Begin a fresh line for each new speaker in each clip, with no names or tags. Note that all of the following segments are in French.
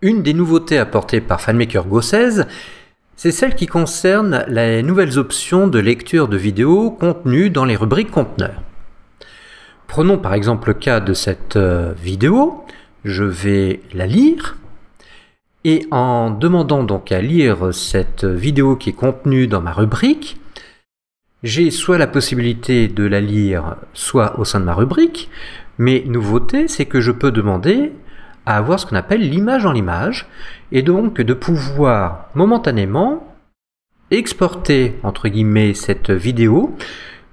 Une des nouveautés apportées par Fanmaker Go c'est celle qui concerne les nouvelles options de lecture de vidéos contenues dans les rubriques conteneurs. Prenons par exemple le cas de cette euh, vidéo, je vais la lire, et en demandant donc à lire cette vidéo qui est contenue dans ma rubrique, j'ai soit la possibilité de la lire soit au sein de ma rubrique, mais nouveauté, c'est que je peux demander à avoir ce qu'on appelle l'image en l'image, et donc de pouvoir momentanément exporter, entre guillemets, cette vidéo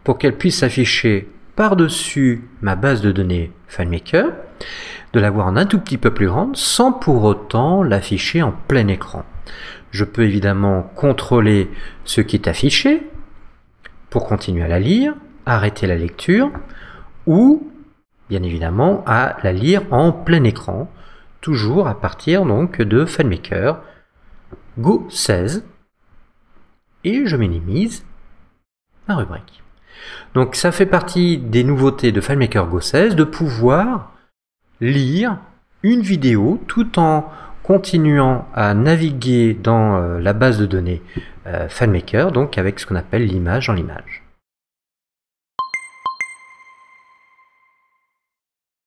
pour qu'elle puisse s'afficher par-dessus ma base de données FileMaker, de l'avoir en un tout petit peu plus grande sans pour autant l'afficher en plein écran. Je peux évidemment contrôler ce qui est affiché pour continuer à la lire, arrêter la lecture ou bien évidemment, à la lire en plein écran, toujours à partir donc de FileMaker Go 16, et je minimise ma rubrique. Donc ça fait partie des nouveautés de FanMaker Go 16 de pouvoir lire une vidéo tout en continuant à naviguer dans euh, la base de données euh, Fanmaker, donc avec ce qu'on appelle l'image en l'image.